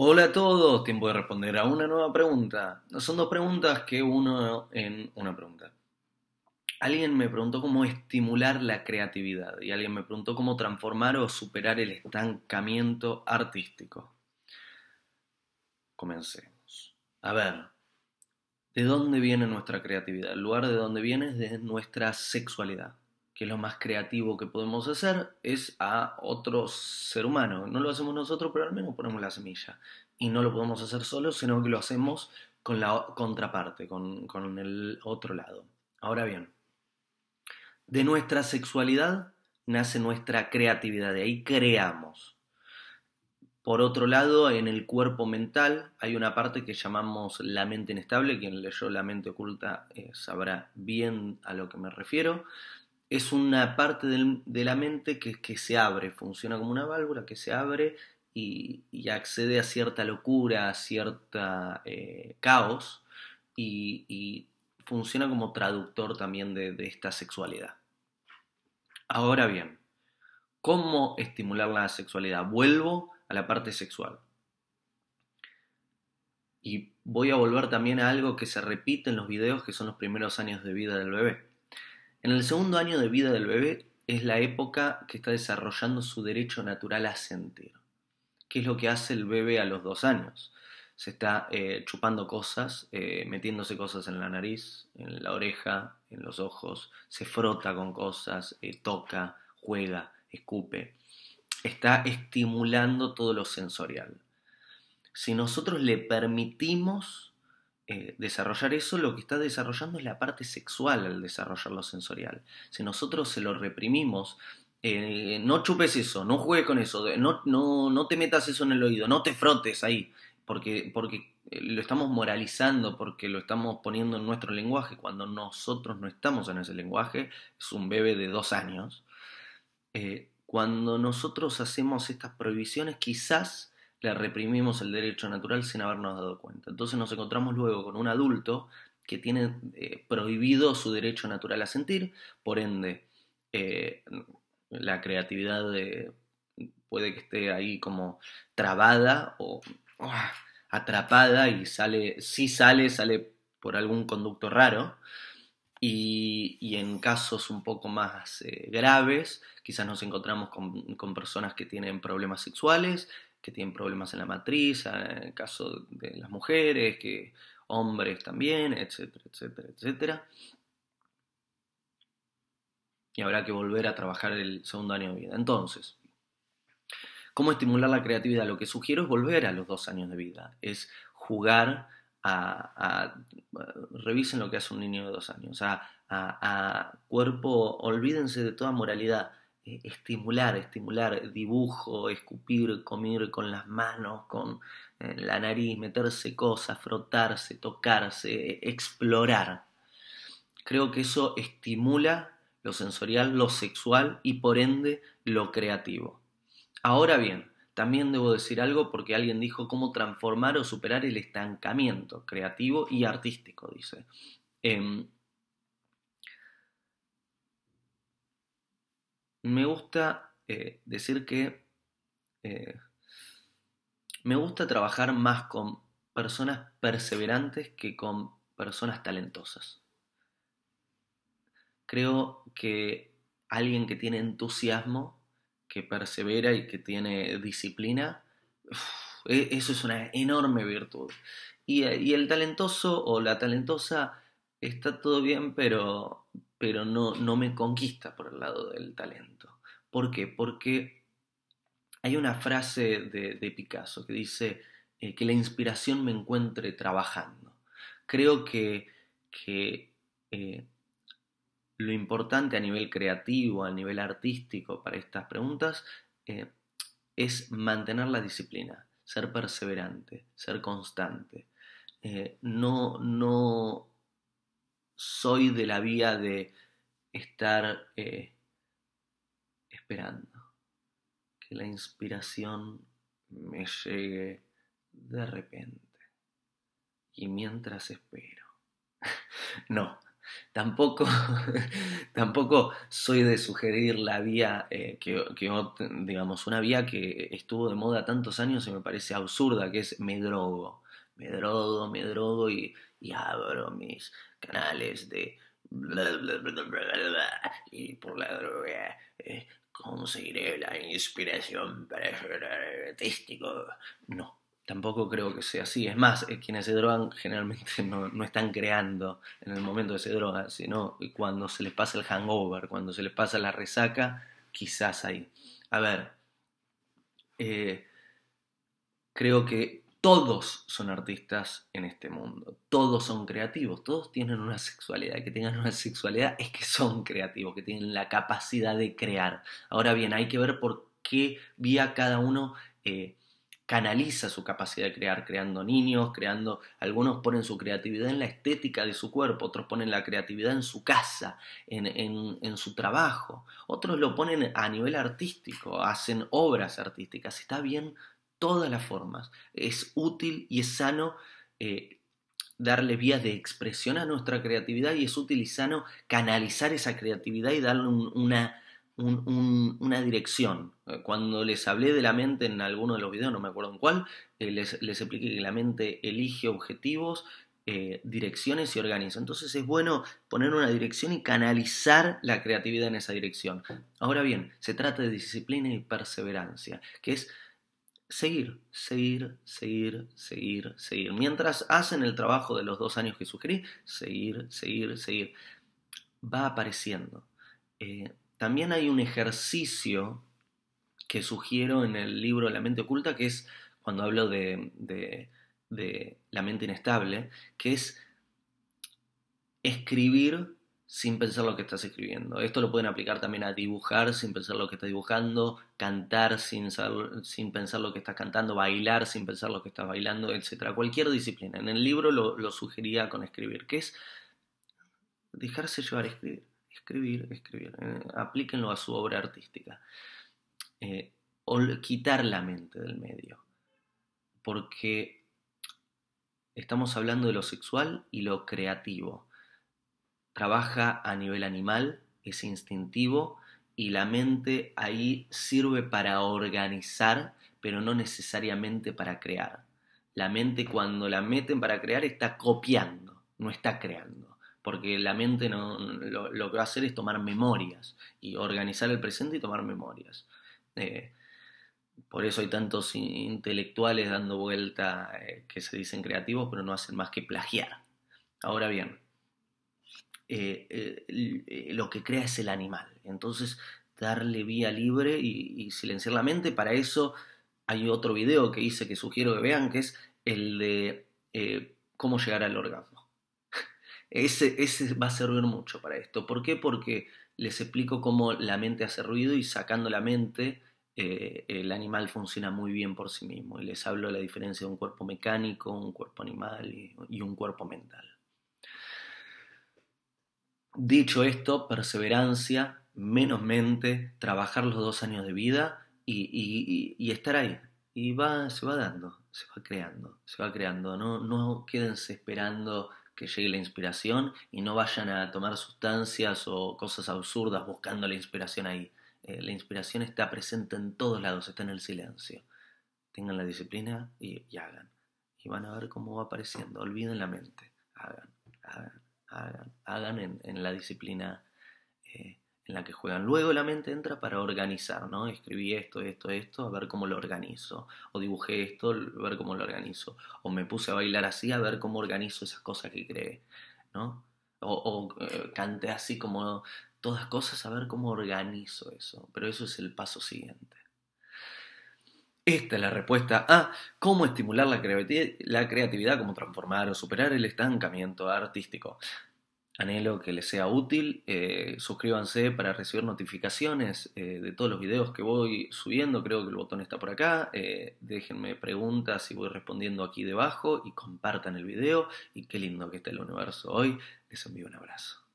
Hola a todos, tiempo de responder a una nueva pregunta. Son dos preguntas que uno en una pregunta. Alguien me preguntó cómo estimular la creatividad y alguien me preguntó cómo transformar o superar el estancamiento artístico. Comencemos. A ver, ¿de dónde viene nuestra creatividad? El lugar de dónde viene es de nuestra sexualidad que es lo más creativo que podemos hacer, es a otro ser humano. No lo hacemos nosotros, pero al menos ponemos la semilla. Y no lo podemos hacer solo, sino que lo hacemos con la contraparte, con, el otro lado. Ahora bien, de nuestra sexualidad nace nuestra creatividad, de ahí creamos. Por otro lado, en el cuerpo mental hay una parte que llamamos la mente inestable, quien leyó La mente oculta eh, sabrá bien a lo que me refiero, es una parte de la mente que, que, se abre, funciona como una válvula que se abre y, accede a cierta locura, a cierto eh, caos y, funciona como traductor también de, de esta sexualidad. Ahora bien, ¿cómo estimular la sexualidad? Vuelvo a la parte sexual. Y voy a volver también a algo que se repite en los videos que son los primeros años de vida del bebé. En el segundo año de vida del bebé es la época que está desarrollando su derecho natural a sentir, ¿Qué es lo que hace el bebé a los dos años. Se está eh, chupando cosas, eh, metiéndose cosas en la nariz, en la oreja, en los ojos, se frota con cosas, eh, toca, juega, escupe. Está estimulando todo lo sensorial. Si nosotros le permitimos eh, desarrollar eso, lo que está desarrollando es la parte sexual al desarrollar lo sensorial. Si nosotros se lo reprimimos, eh, no chupes eso, no juegues con eso, no, no, no, te metas eso en el oído, no te frotes ahí, porque, porque eh, lo estamos moralizando, porque lo estamos poniendo en nuestro lenguaje, cuando nosotros no estamos en ese lenguaje, es un bebé de dos años. cuando nosotros hacemos estas prohibiciones, quizás le reprimimos el derecho natural sin habernos dado cuenta. Entonces nos encontramos luego con un adulto que tiene eh, prohibido su derecho natural a sentir, por ende, eh, la creatividad puede que esté ahí como trabada o ah, atrapada y sale, si sale, sale por algún conducto raro. Y, en casos un poco más eh, graves, quizás nos encontramos con, con personas que tienen problemas sexuales, que tienen problemas en la matriz, ah, en el caso de las mujeres, que hombres también, etcétera, etcétera, etcétera. Y habrá que volver a trabajar el segundo año de vida. Entonces, ¿cómo estimular la creatividad? Lo que sugiero es volver a los dos años de vida, es jugar a, revisen lo que hace un niño de dos años, a, a cuerpo, olvídense de toda moralidad, eh, estimular, estimular dibujo, escupir, comer con las manos, con eh, la nariz, meterse cosas, frotarse, tocarse, explorar. Creo que eso estimula lo sensorial, lo sexual y por ende lo creativo. Ahora bien, también debo decir algo porque alguien dijo cómo transformar o superar el estancamiento creativo y artístico, dice. Em, me gusta eh, decir que eh, me gusta trabajar más con personas perseverantes que con personas talentosas. Creo que alguien que tiene entusiasmo, que persevera y que tiene disciplina, e, eso es una enorme virtud. Eh, y el talentoso o la talentosa está todo bien, pero pero no, me conquista por el lado del talento. ¿Por qué? Porque hay una frase de, Picasso que dice eh, que la inspiración me encuentre trabajando. Creo que, eh, lo importante a nivel creativo, a nivel artístico para estas preguntas eh, es mantener la disciplina, ser perseverante, ser constante. no, no soy de la vía de estar eh, esperando que la inspiración me llegue de repente. Y mientras espero. no, tampoco, tampoco soy de sugerir la vía eh, que, digamos, una vía que estuvo de moda tantos años y me parece absurda, que es me drogo. Me drogo, me drogo y, y abro mis canales de y por la droga eh, conseguiré la inspiración para el artístico. No, tampoco creo que sea así. Es más, eh, quienes se drogan generalmente no, están creando en el momento de se droga, sino cuando se les pasa el hangover, cuando se les pasa la resaca, quizás ahí. A ver, eh, creo que todos son artistas en este mundo, todos son creativos, todos tienen una sexualidad, que tengan una sexualidad es que son creativos, que tienen la capacidad de crear. Ahora bien, hay que ver por qué vía cada uno eh, canaliza su capacidad de crear, creando niños, creando, algunos ponen su creatividad en la estética de su cuerpo, otros ponen la creatividad en su casa, en, en, en, su trabajo, otros lo ponen a nivel artístico, hacen obras artísticas, está bien todas las formas. Es útil y es sano eh, darle vías de expresión a nuestra creatividad y es útil y sano canalizar esa creatividad y darle una, una, dirección. Eh, cuando les hablé de la mente en alguno de los videos, no me acuerdo en cuál, eh, les, expliqué que la mente elige objetivos direcciones y organiza. Entonces es bueno poner una dirección y canalizar la creatividad en esa dirección. Ahora bien, se trata de disciplina y perseverancia, que es seguir, seguir, seguir, seguir, seguir. Mientras hacen el trabajo de los dos años que sugerí, seguir, seguir, seguir. Va apareciendo. Eh, también hay un ejercicio que sugiero en el libro La mente oculta, que es cuando hablo de la mente inestable, que es escribir sin pensar lo que estás escribiendo. Esto lo pueden aplicar también a dibujar sin pensar lo que estás dibujando, cantar sin, sin pensar lo que estás cantando, bailar sin pensar lo que estás bailando, ...etcétera, Cualquier disciplina. En el libro lo, sugería con escribir, que es dejarse llevar a escribir, escribir, escribir. Eh, aplíquenlo a su obra artística. Eh, o quitar la mente del medio. Porque estamos hablando de lo sexual y lo creativo trabaja a nivel animal, es instintivo y la mente ahí sirve para organizar, pero no necesariamente para crear. La mente cuando la meten para crear está copiando, no está creando porque la mente no, lo, que va a hacer es tomar memorias y organizar el presente y tomar memorias. Eh, por eso hay tantos intelectuales dando vuelta eh, que se dicen creativos, pero no hacen más que plagiar. Ahora bien, eh, eh, eh, lo que crea es el animal. Entonces, darle vía libre y, silenciar la mente. Para eso hay otro video que hice que sugiero que vean, que es el de cómo llegar al orgasmo. Ese, va a servir mucho para esto. ¿Por qué? Porque les explico cómo la mente hace ruido y sacando la mente el animal funciona muy bien por sí mismo. Y les hablo de la diferencia de un cuerpo mecánico, un cuerpo animal y un cuerpo mental. Dicho esto, perseverancia, menos mente, trabajar los dos años de vida y, estar ahí. Y va, se va dando, se va creando, se va creando. No, no quédense esperando que llegue la inspiración y no vayan a tomar sustancias o cosas absurdas buscando la inspiración ahí. Eh, la inspiración está presente en todos lados, está en el silencio. Tengan la disciplina y, y hagan. Y van a ver cómo va apareciendo. Olviden la mente. Hagan, hagan hagan, en, la disciplina eh, en la que juegan. Luego la mente entra para organizar, ¿no? Escribí esto, esto, esto, a ver cómo lo organizo. O dibujé esto, a ver cómo lo organizo. O me puse a bailar así, a ver cómo organizo esas cosas que cree ¿no? O, o eh, canté así como todas cosas, a ver cómo organizo eso. Pero eso es el paso siguiente. Esta es la respuesta a cómo estimular la, creatividad, cómo transformar o superar el estancamiento artístico. Anhelo que les sea útil. Eh, suscríbanse para recibir notificaciones eh, de todos los videos que voy subiendo. Creo que el botón está por acá. Eh, déjenme preguntas y voy respondiendo aquí debajo. Y compartan el video. Y qué lindo que está el universo hoy. Les envío un abrazo.